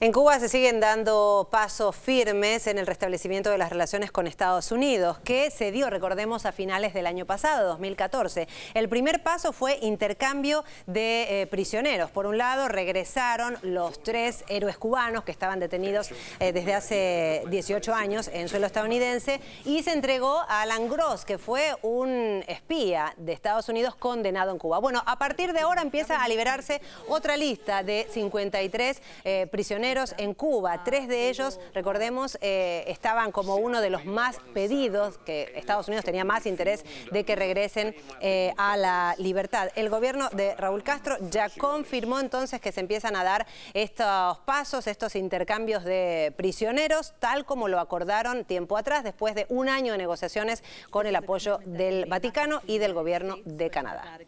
En Cuba se siguen dando pasos firmes en el restablecimiento de las relaciones con Estados Unidos, que se dio, recordemos, a finales del año pasado, 2014. El primer paso fue intercambio de eh, prisioneros. Por un lado, regresaron los tres héroes cubanos que estaban detenidos eh, desde hace 18 años en suelo estadounidense y se entregó a Alan Gross, que fue un espía de Estados Unidos condenado en Cuba. Bueno, a partir de ahora empieza a liberarse otra lista de 53 eh, prisioneros en Cuba. Tres de ellos, recordemos, eh, estaban como uno de los más pedidos, que Estados Unidos tenía más interés de que regresen eh, a la libertad. El gobierno de Raúl Castro ya confirmó entonces que se empiezan a dar estos pasos, estos intercambios de prisioneros, tal como lo acordaron tiempo atrás, después de un año de negociaciones con el apoyo del Vaticano y del gobierno de Canadá.